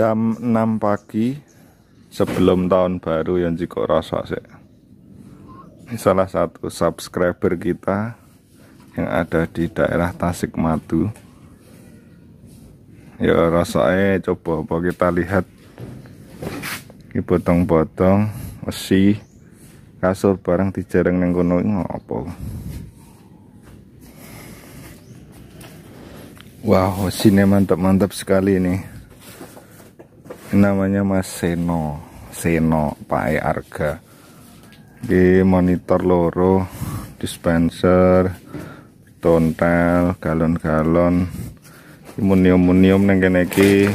jam 6 pagi sebelum tahun baru yang jiko rasa sih salah satu subscriber kita yang ada di daerah Tasik Matu ya rasanya coba apa kita lihat ini potong-potong besi kasur barang jarang yang kono apa wow sini mantap-mantap sekali ini namanya Mas Seno Seno Pak E Arga di monitor loro dispenser tontel galon-galon imunium munium neng kene iki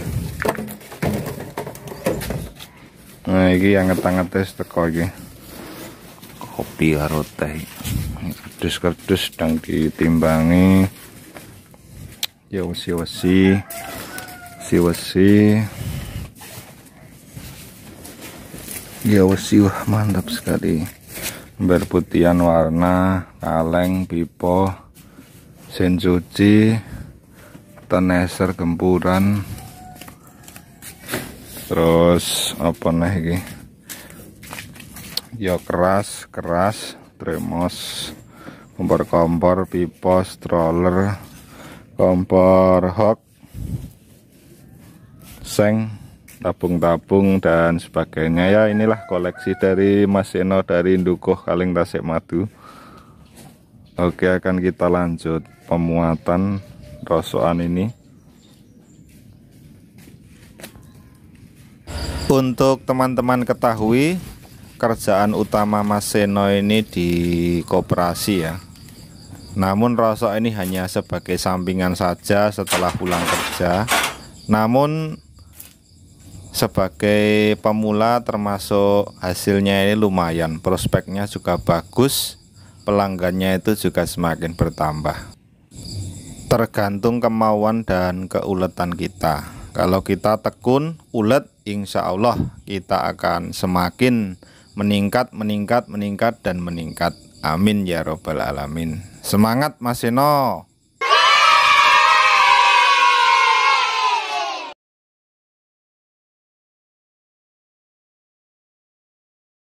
nah iki yang ngetanget teko iki kopi karo teh kerdus-kerdus sedang ditimbangi ya wesi-wesi wesi-wesi ya wah mantap sekali Berputian warna kaleng pipo senjuci, cuci teneser gempuran terus apa nih ini ya keras keras tremos kompor-kompor pipo stroller kompor hok seng tabung-tabung dan sebagainya ya inilah koleksi dari Mas Eno dari Indukuh Kaling Tasik Madu Oke akan kita lanjut pemuatan rosokan ini Untuk teman-teman ketahui kerjaan utama Mas Seno ini di koperasi ya namun rosok ini hanya sebagai sampingan saja setelah pulang kerja namun sebagai pemula termasuk hasilnya ini lumayan prospeknya juga bagus pelanggannya itu juga semakin bertambah tergantung kemauan dan keuletan kita kalau kita tekun ulet insya Allah kita akan semakin meningkat meningkat meningkat dan meningkat amin ya robbal alamin semangat Mas Eno